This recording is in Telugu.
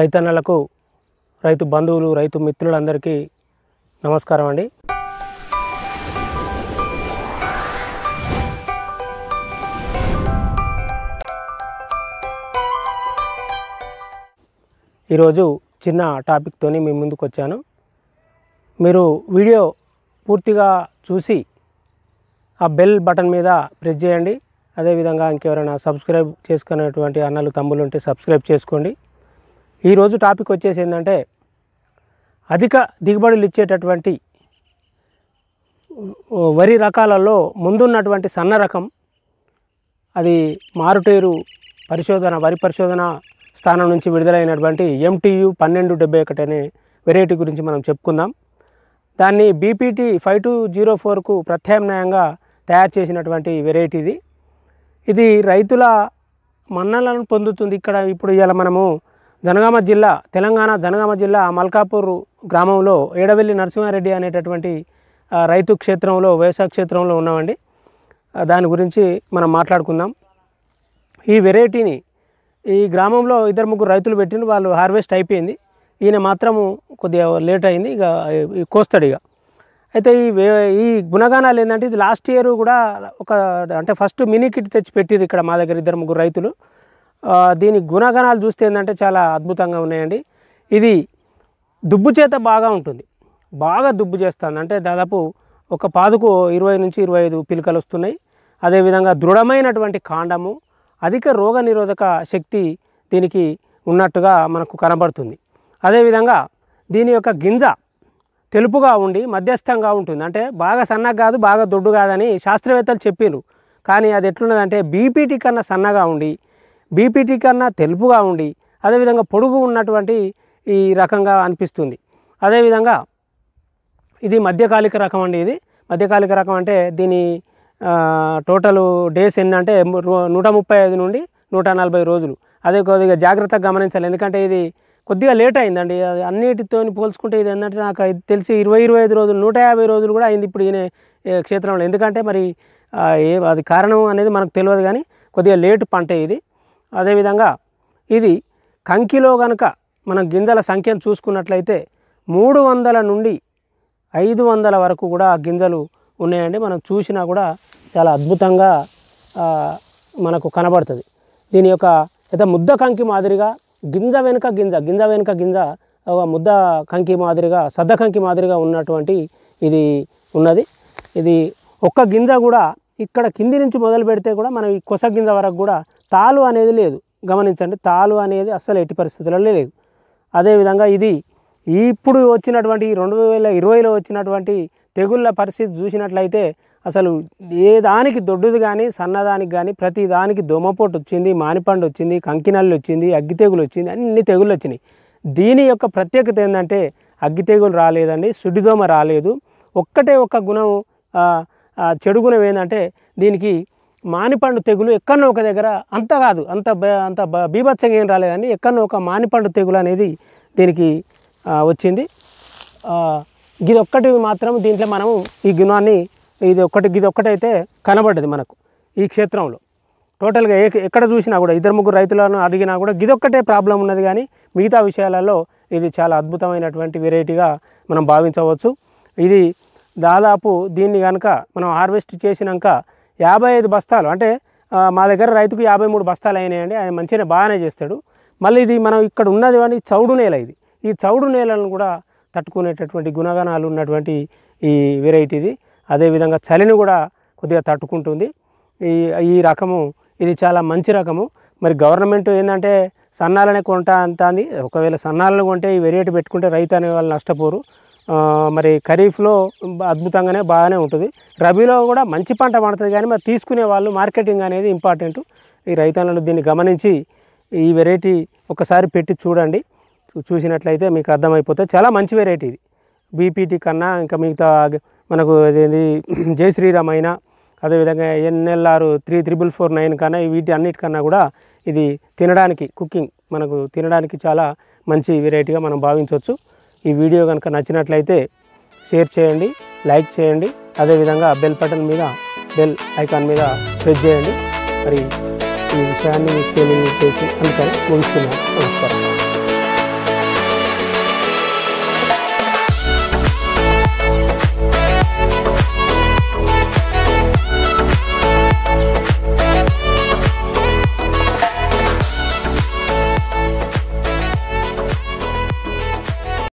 రైతన్నలకు రైతు బంధువులు రైతు మిత్రులందరికీ నమస్కారం అండి ఈరోజు చిన్న టాపిక్తో మీ ముందుకు వచ్చాను మీరు వీడియో పూర్తిగా చూసి ఆ బెల్ బటన్ మీద ప్రెస్ చేయండి అదేవిధంగా ఇంకెవరైనా సబ్స్క్రైబ్ చేసుకునేటువంటి అన్నలు తమ్ములు ఉంటే సబ్స్క్రైబ్ చేసుకోండి ఈరోజు టాపిక్ వచ్చేసి ఏంటంటే అధిక దిగుబడులు ఇచ్చేటటువంటి వరి రకాలలో ముందున్నటువంటి సన్న రకం అది మారుటేరు పరిశోధన వరి పరిశోధన స్థానం నుంచి విడుదలైనటువంటి ఎంటీయు పన్నెండు డెబ్బై ఒకటి అనే వెరైటీ గురించి మనం చెప్పుకుందాం దాన్ని బీపీటీ ఫైవ్ టూ జీరో ఫోర్కు ప్రత్యామ్నాయంగా తయారు చేసినటువంటి వెరైటీ ఇది ఇది రైతుల మన్నలను పొందుతుంది ఇక్కడ ఇప్పుడు ఇలా మనము జనగామ జిల్లా తెలంగాణ జనగామ జిల్లా మల్కాపూర్ గ్రామంలో ఏడవెల్లి నరసింహారెడ్డి అనేటటువంటి రైతు క్షేత్రంలో వ్యవసాయ క్షేత్రంలో ఉన్నామండి దాని గురించి మనం మాట్లాడుకుందాం ఈ వెరైటీని ఈ గ్రామంలో ఇద్దరు ముగ్గురు రైతులు పెట్టిన వాళ్ళు హార్వెస్ట్ అయిపోయింది ఈయన మాత్రము కొద్దిగా లేట్ అయింది ఇక కోస్తాడు ఇక అయితే ఈ ఈ గుణగానాలు ఏంటంటే ఇది లాస్ట్ ఇయర్ కూడా ఒక అంటే ఫస్ట్ మినీ కిట్ తెచ్చి పెట్టిరు ఇక్కడ మా దగ్గర ఇద్దరు ముగ్గురు రైతులు దీని గుణగణాలు చూస్తే ఏంటంటే చాలా అద్భుతంగా ఉన్నాయండి ఇది దుబ్బు చేత బాగా ఉంటుంది బాగా దుబ్బు చేస్తుంది అంటే దాదాపు ఒక పాదుకు ఇరవై నుంచి ఇరవై ఐదు పిలుకలు వస్తున్నాయి అదేవిధంగా దృఢమైనటువంటి కాండము అధిక రోగ నిరోధక శక్తి దీనికి ఉన్నట్టుగా మనకు కనబడుతుంది అదేవిధంగా దీని యొక్క గింజ తెలుపుగా ఉండి మధ్యస్థంగా ఉంటుంది అంటే బాగా సన్నగా కాదు బాగా దొడ్డు కాదని శాస్త్రవేత్తలు చెప్పారు కానీ అది ఎట్లున్నదంటే బీపీటీ కన్నా సన్నగా ఉండి బీపీటీ కన్నా తెలుపుగా ఉండి అదేవిధంగా పొడుగు ఉన్నటువంటి ఈ రకంగా అనిపిస్తుంది అదేవిధంగా ఇది మధ్యకాలిక రకం అండి ఇది మధ్యకాలిక రకం అంటే దీని టోటల్ డేస్ ఏంటంటే నూట ముప్పై ఐదు నుండి నూట నలభై రోజులు అదే కొద్దిగా జాగ్రత్తగా గమనించాలి ఎందుకంటే ఇది కొద్దిగా లేట్ అయిందండి అది అన్నిటితో పోల్చుకుంటే ఇది ఏంటంటే నాకు తెలిసి ఇరవై ఇరవై ఐదు రోజులు నూట యాభై రోజులు కూడా అయింది ఇప్పుడు ఈయన క్షేత్రంలో ఎందుకంటే మరి ఏ అది కారణం అనేది మనకు తెలియదు కానీ కొద్దిగా లేటు పంట ఇది అదేవిధంగా ఇది కంకిలో గనక మనం గింజల సంఖ్యను చూసుకున్నట్లయితే మూడు వందల నుండి ఐదు వందల వరకు కూడా గింజలు ఉన్నాయండి మనం చూసినా కూడా చాలా అద్భుతంగా మనకు కనబడుతుంది దీని యొక్క అయితే ముద్ద కంకి మాదిరిగా గింజ వెనుక గింజ గింజ వెనుక గింజ ముద్ద కంకి మాదిరిగా సద్ద కంకి మాదిరిగా ఉన్నటువంటి ఇది ఉన్నది ఇది ఒక్క గింజ కూడా ఇక్కడ కింది నుంచి మొదలు పెడితే కూడా మనం ఈ కొసగింజ వరకు కూడా తాలు అనేది లేదు గమనించండి తాలు అనేది అస్సలు ఎట్టి పరిస్థితులలో లేదు అదేవిధంగా ఇది ఇప్పుడు వచ్చినటువంటి రెండు వేల ఇరవైలో వచ్చినటువంటి తెగుళ్ళ పరిస్థితి చూసినట్లయితే అసలు ఏ దానికి దొడ్డుది కానీ సన్నదానికి కానీ ప్రతి దానికి దోమపోటు వచ్చింది మానిపండు వచ్చింది కంకినల్లు వచ్చింది అగ్గి తెగులు వచ్చింది అన్ని తెగులు వచ్చినాయి దీని యొక్క ప్రత్యేకత ఏంటంటే అగ్గి తెగులు రాలేదండి సుడిదోమ రాలేదు ఒక్కటే ఒక్క గుణం చెడు గుణం ఏంటంటే దీనికి మానిపండు తెగులు ఎక్కడో ఒక దగ్గర అంత కాదు అంత అంత బీభత్సంగా ఏం రాలేదు కానీ ఎక్కడో ఒక మానిపండు తెగులు అనేది దీనికి వచ్చింది ఇది ఒక్కటి మాత్రం దీంట్లో మనము ఈ గుణాన్ని ఇది ఒక్కటి ఇది ఒక్కటైతే కనబడ్డది మనకు ఈ క్షేత్రంలో టోటల్గా ఏ ఎక్కడ చూసినా కూడా ఇద్దరు ముగ్గురు రైతులను అడిగినా కూడా ఒక్కటే ప్రాబ్లం ఉన్నది కానీ మిగతా విషయాలలో ఇది చాలా అద్భుతమైనటువంటి వెరైటీగా మనం భావించవచ్చు ఇది దాదాపు దీన్ని కనుక మనం హార్వెస్ట్ చేసినాక యాభై ఐదు బస్తాలు అంటే మా దగ్గర రైతుకు యాభై మూడు బస్తాలు అయినాయండి ఆయన మంచిగా బాగానే చేస్తాడు మళ్ళీ ఇది మనం ఇక్కడ ఉన్నది అని చౌడు నేల ఇది ఈ చౌడు నేలను కూడా తట్టుకునేటటువంటి గుణగణాలు ఉన్నటువంటి ఈ వెరైటీది అదేవిధంగా చలిని కూడా కొద్దిగా తట్టుకుంటుంది ఈ ఈ రకము ఇది చాలా మంచి రకము మరి గవర్నమెంట్ ఏంటంటే సన్నాలనే కొంటా అంటుంది ఒకవేళ సన్నాలను కొంటే ఈ వెరైటీ పెట్టుకుంటే రైతు అనే వాళ్ళు నష్టపోరు మరి ఖరీఫ్లో అద్భుతంగానే బాగానే ఉంటుంది రబీలో కూడా మంచి పంట పండుతుంది కానీ మరి తీసుకునే వాళ్ళు మార్కెటింగ్ అనేది ఇంపార్టెంట్ ఈ రైతన్నలు దీన్ని గమనించి ఈ వెరైటీ ఒకసారి పెట్టి చూడండి చూసినట్లయితే మీకు అర్థమైపోతే చాలా మంచి వెరైటీ ఇది బీపీటీ కన్నా ఇంకా మిగతా మనకు అదేంది జయశ్రీరామ్ అయినా అదేవిధంగా NLR three triple four nine కన్నా వీటి అన్నిటికన్నా కూడా ఇది తినడానికి కుకింగ్ మనకు తినడానికి చాలా మంచి వెరైటీగా మనం భావించవచ్చు ఈ వీడియో కనుక నచ్చినట్లయితే షేర్ చేయండి లైక్ చేయండి అదేవిధంగా బెల్ బటన్ మీద బెల్ ఐకాన్ మీద ప్రెస్ చేయండి మరి ఈ విషయాన్ని మీకు తెలియజేసి అందుకని ముగిస్తున్నాను నమస్కారం